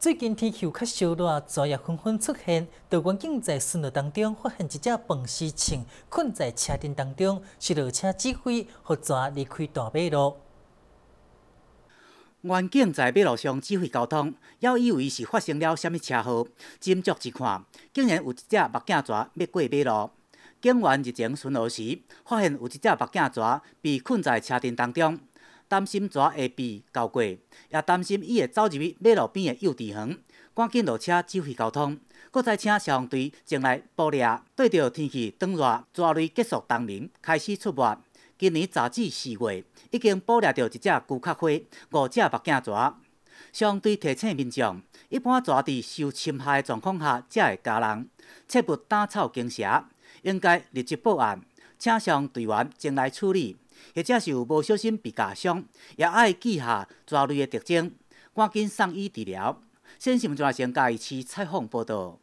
最近天气较烧热，蛇也纷纷出现。导观警在巡逻当中，发现一只笨丝虫困在车顶当中，是列车指挥蛇离开大马路。管警在马路上指挥交通，还以为是发生了什么车祸，斟酌一看，竟然有一只目镜蛇要过马路。警员日前巡逻时，发现有一只目镜蛇被困在车顶当中。担心蛇会被咬过，也担心伊会走入马路边的幼稚园，赶紧落车指挥交通，再请消防队前来捕猎。对着天气转热，蛇类结束冬眠开始出没。今年早至四月，已经捕猎到一只旧卡花、五只目镜蛇。消防队提醒民众，一般蛇在受侵害的状况下才会咬人，切勿打草惊蛇，应该立即报案。请上队员前来处理，或者是有无小心被夹伤，也要记下蛇类的特征，赶紧送医治疗。新闻中心记者采访报道。